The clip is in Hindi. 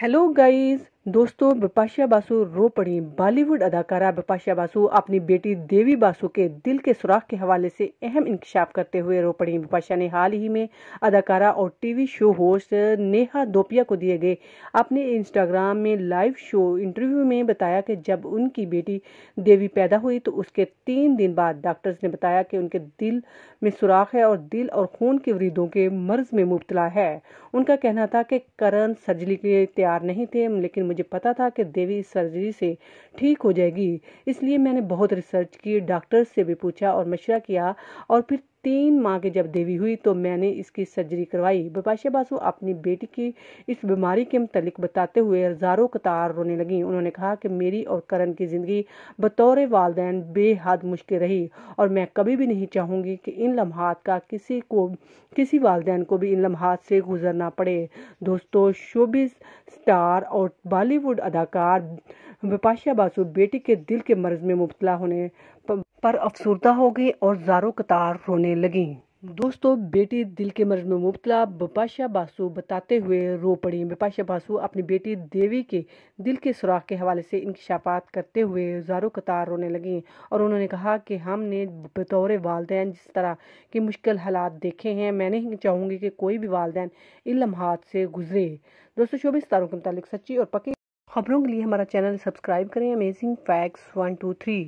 hello guys दोस्तों बिपाशा बासु रो पड़ी बॉलीवुड अदाकारा बिपाशा बासु अपनी बेटी देवी बासु के दिल के सुराख के हवाले से अहम इंकशाफ करते हुए रो पड़ी बिपाशा ने हाल ही में अदाकारा और TV show host Neha Dhupia को दिए गए अपने इंस्टाग्राम में लाइव शो इंटरव्यू में बताया कि जब उनकी बेटी देवी पैदा हुई तो उसके तीन दिन बाद डॉक्टर्स ने बताया कि उनके दिल में सुराख है और दिल और खून के वृद्धों के मर्ज में मुबतला है उनका कहना था कि करण सर्जरी के लिए तैयार नहीं थे लेकिन मुझे पता था कि देवी इस सर्जरी से ठीक हो जाएगी इसलिए मैंने बहुत रिसर्च की डॉक्टर्स से भी पूछा और मशवरा किया और फिर तीन माह की जब देवी हुई तो मैंने इसकी सर्जरी करवाई बिपाशा बासु अपनी बेटी की इस बीमारी के मुतलिक बताते हुए हजारों कतार रोने लगी उन्होंने कहा कि मेरी और करण की ज़िंदगी बतौर वालदेन बेहद मुश्किल रही और मैं कभी भी नहीं चाहूंगी कि इन लम्हात का किसी को किसी वालदेन को भी इन लम्हात से गुजरना पड़े दोस्तों शोबिस स्टार और बॉलीवुड अदाकार बिपाशा बासु बेटी के दिल के मर्ज में मुबतला होने पर अफसरदा हो गई और जारो कतार रोने लगी दोस्तों बेटी दिल के मर्ज में मुबतला बपाशा बासु बताते हुए रो पड़ी बिपाशा बासु अपनी बेटी देवी के दिल के सुराख के हवाले से इंकशाफात करते हुए जारो कतार रोने लगी और उन्होंने कहा कि हमने बतौर वालदे जिस तरह के मुश्किल हालात देखे हैं मैं नहीं चाहूँगी कि कोई भी वालदेन इन लम्हात से गुजरे दोस्तों शोबी सितारों के मतलब सच्ची और पकी खबरों के लिए हमारा चैनल सब्सक्राइब करें amazing facts one two three